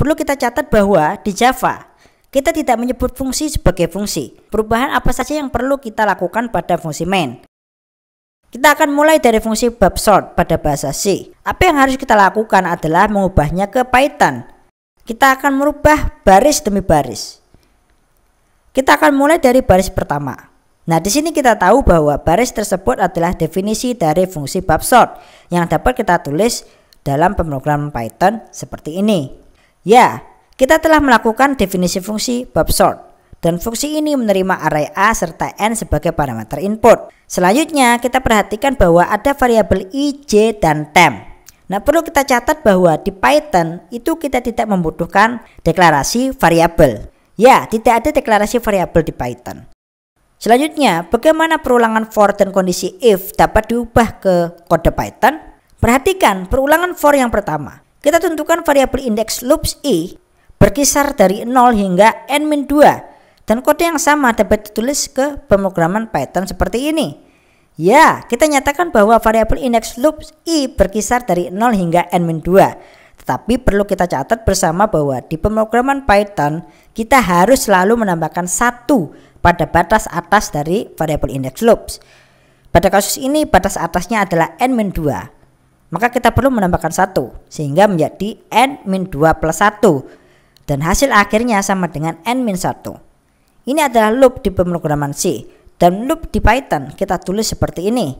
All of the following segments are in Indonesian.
Perlu kita catat bahwa di Java, kita tidak menyebut fungsi sebagai fungsi. Perubahan apa saja yang perlu kita lakukan pada fungsi main. Kita akan mulai dari fungsi bab sort pada bahasa C. Apa yang harus kita lakukan adalah mengubahnya ke Python. Kita akan merubah baris demi baris. Kita akan mulai dari baris pertama. Nah, di sini kita tahu bahwa baris tersebut adalah definisi dari fungsi bab sort yang dapat kita tulis dalam pemrograman Python seperti ini. Ya, kita telah melakukan definisi fungsi bab sort dan fungsi ini menerima array A serta N sebagai parameter input. Selanjutnya, kita perhatikan bahwa ada variabel i, j, dan temp. Nah, perlu kita catat bahwa di Python itu kita tidak membutuhkan deklarasi variabel. Ya, tidak ada deklarasi variabel di Python. Selanjutnya, bagaimana perulangan for dan kondisi if dapat diubah ke kode Python? Perhatikan perulangan for yang pertama. Kita tentukan variabel indeks loops i e berkisar dari 0 hingga n-2 dan kode yang sama dapat ditulis ke pemrograman Python seperti ini. Ya, kita nyatakan bahwa variabel indeks loops i e berkisar dari 0 hingga n-2. Tetapi perlu kita catat bersama bahwa di pemrograman Python kita harus selalu menambahkan satu pada batas atas dari variabel indeks loops. Pada kasus ini batas atasnya adalah n-2 maka kita perlu menambahkan satu sehingga menjadi n-2 plus 1 dan hasil akhirnya sama dengan n-1. Ini adalah loop di pemrograman C dan loop di Python kita tulis seperti ini.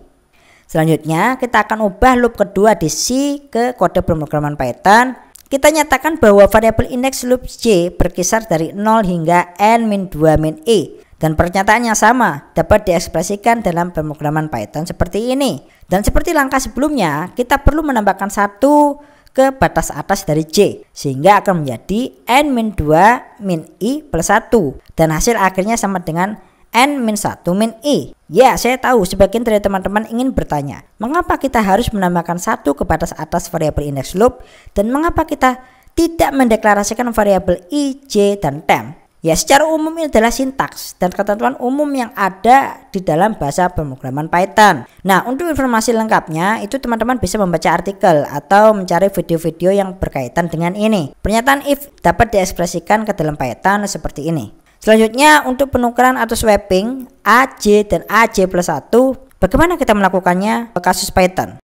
Selanjutnya kita akan ubah loop kedua di C ke kode pemrograman Python. Kita nyatakan bahwa variabel indeks loop C berkisar dari 0 hingga n-2 min e dan pernyataannya sama dapat diekspresikan dalam pemrograman Python seperti ini. Dan seperti langkah sebelumnya, kita perlu menambahkan satu ke batas atas dari C sehingga akan menjadi N min 2 min I plus 1 dan hasil akhirnya sama dengan N min 1 min I Ya saya tahu sebagian dari teman-teman ingin bertanya Mengapa kita harus menambahkan satu ke batas atas variabel indeks loop Dan mengapa kita tidak mendeklarasikan variabel I, J, dan temp Ya, secara umum ini adalah sintaks dan ketentuan umum yang ada di dalam bahasa pemrograman Python. Nah, untuk informasi lengkapnya itu teman-teman bisa membaca artikel atau mencari video-video yang berkaitan dengan ini. Pernyataan if dapat diekspresikan ke dalam Python seperti ini. Selanjutnya untuk penukaran atau swapping AJ dan AJ plus 1, bagaimana kita melakukannya ke kasus Python?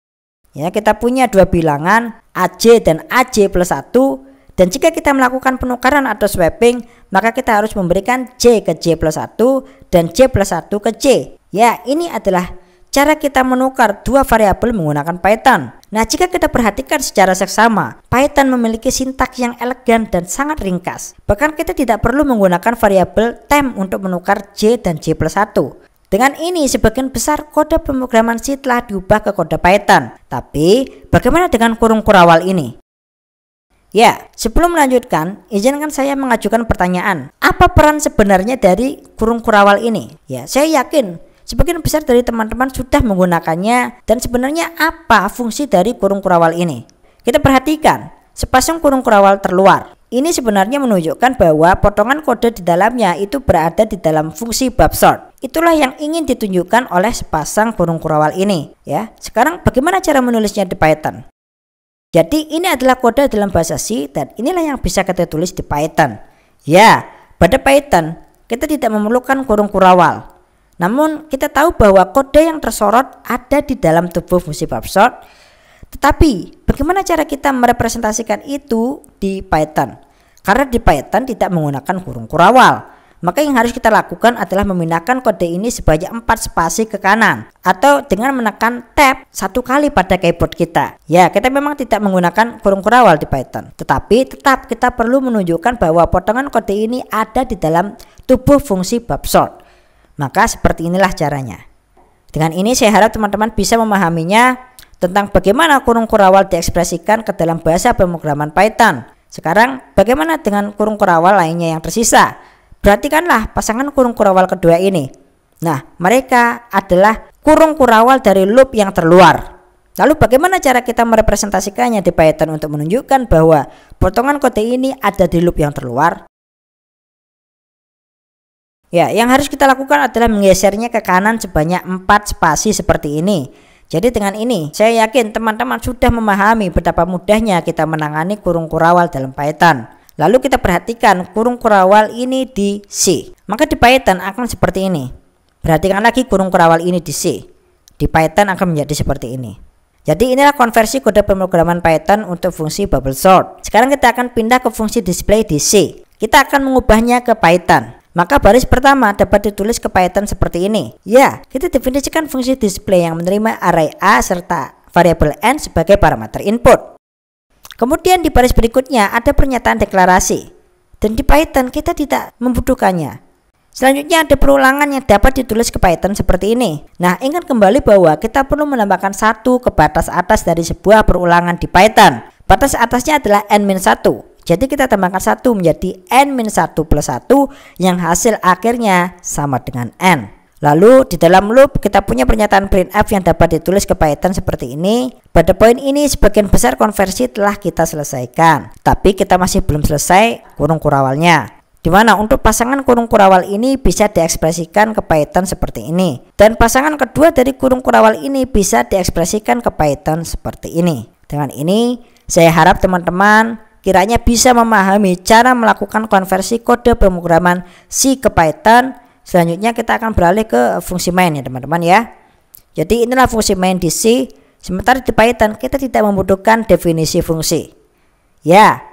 Ya, kita punya dua bilangan AJ dan AJ plus 1 dan jika kita melakukan penukaran atau swapping, maka kita harus memberikan J ke J plus 1 dan C plus 1 ke C. Ya, ini adalah cara kita menukar dua variabel menggunakan Python. Nah, jika kita perhatikan secara seksama, Python memiliki sintaks yang elegan dan sangat ringkas. Bahkan kita tidak perlu menggunakan variabel time untuk menukar J dan J plus 1. Dengan ini, sebagian besar kode pemrograman C telah diubah ke kode Python. Tapi, bagaimana dengan kurung kurawal ini? Ya, sebelum melanjutkan, izinkan saya mengajukan pertanyaan. Apa peran sebenarnya dari kurung kurawal ini? Ya, saya yakin sebagian besar dari teman-teman sudah menggunakannya dan sebenarnya apa fungsi dari kurung kurawal ini? Kita perhatikan, sepasang kurung kurawal terluar. Ini sebenarnya menunjukkan bahwa potongan kode di dalamnya itu berada di dalam fungsi bab sort. Itulah yang ingin ditunjukkan oleh sepasang kurung kurawal ini. Ya, sekarang bagaimana cara menulisnya di Python? Jadi ini adalah kode dalam bahasa C dan inilah yang bisa kita tulis di Python. Ya, pada Python kita tidak memerlukan kurung kurawal. Namun kita tahu bahwa kode yang tersorot ada di dalam tubuh fungsi PubSort. Tetapi bagaimana cara kita merepresentasikan itu di Python? Karena di Python tidak menggunakan kurung kurawal maka yang harus kita lakukan adalah memindahkan kode ini sebanyak 4 spasi ke kanan atau dengan menekan tab satu kali pada keyboard kita. Ya, kita memang tidak menggunakan kurung kurawal di Python, tetapi tetap kita perlu menunjukkan bahwa potongan kode ini ada di dalam tubuh fungsi babsort. Maka seperti inilah caranya. Dengan ini saya harap teman-teman bisa memahaminya tentang bagaimana kurung kurawal diekspresikan ke dalam bahasa pemrograman Python. Sekarang, bagaimana dengan kurung kurawal lainnya yang tersisa? Perhatikanlah pasangan kurung kurawal kedua ini. Nah, mereka adalah kurung kurawal dari loop yang terluar. Lalu bagaimana cara kita merepresentasikannya di Python untuk menunjukkan bahwa potongan kode ini ada di loop yang terluar? Ya, yang harus kita lakukan adalah menggesernya ke kanan sebanyak 4 spasi seperti ini. Jadi dengan ini, saya yakin teman-teman sudah memahami betapa mudahnya kita menangani kurung kurawal dalam Python. Lalu kita perhatikan kurung kurawal ini di C. Maka di Python akan seperti ini. Perhatikan lagi kurung kurawal ini di C. Di Python akan menjadi seperti ini. Jadi inilah konversi kode pemrograman Python untuk fungsi bubble sort. Sekarang kita akan pindah ke fungsi display di C. Kita akan mengubahnya ke Python. Maka baris pertama dapat ditulis ke Python seperti ini. Ya, kita definisikan fungsi display yang menerima array A serta variable n sebagai parameter input. Kemudian di baris berikutnya ada pernyataan deklarasi. Dan di Python kita tidak membutuhkannya. Selanjutnya ada perulangan yang dapat ditulis ke Python seperti ini. Nah, ingat kembali bahwa kita perlu menambahkan satu ke batas atas dari sebuah perulangan di Python. Batas atasnya adalah n-1. Jadi kita tambahkan satu menjadi n-1 plus 1 yang hasil akhirnya sama dengan n. Lalu di dalam loop kita punya pernyataan printf yang dapat ditulis ke Python seperti ini. Pada poin ini sebagian besar konversi telah kita selesaikan, tapi kita masih belum selesai kurung kurawalnya di mana untuk pasangan kurung kurawal ini bisa diekspresikan ke Python seperti ini dan pasangan kedua dari kurung kurawal ini bisa diekspresikan ke Python seperti ini dengan ini saya harap teman-teman kiranya bisa memahami cara melakukan konversi kode pemrograman C ke Python Selanjutnya kita akan beralih ke fungsi main ya teman-teman ya. Jadi inilah fungsi main di C. Sementara di Python kita tidak membutuhkan definisi fungsi. Ya,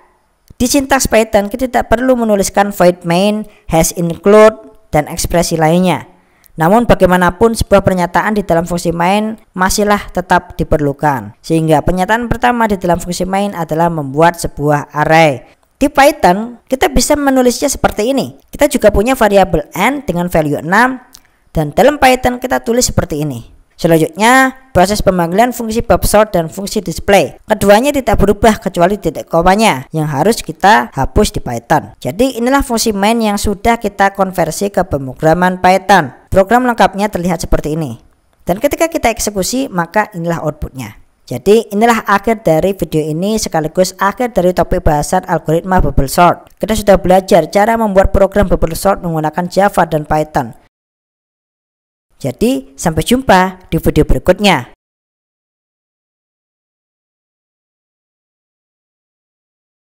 di sintaks Python kita tidak perlu menuliskan void main, has include, dan ekspresi lainnya. Namun bagaimanapun sebuah pernyataan di dalam fungsi main masihlah tetap diperlukan. Sehingga pernyataan pertama di dalam fungsi main adalah membuat sebuah array di Python, kita bisa menulisnya seperti ini. Kita juga punya variabel n dengan value 6 dan dalam Python kita tulis seperti ini. Selanjutnya, proses pemanggilan fungsi pop sort dan fungsi display. Keduanya tidak berubah kecuali titik komanya yang harus kita hapus di Python. Jadi inilah fungsi main yang sudah kita konversi ke pemrograman Python. Program lengkapnya terlihat seperti ini. Dan ketika kita eksekusi, maka inilah outputnya. Jadi inilah akhir dari video ini sekaligus akhir dari topik bahasan algoritma bubble sort. Kita sudah belajar cara membuat program bubble sort menggunakan Java dan Python. Jadi sampai jumpa di video berikutnya.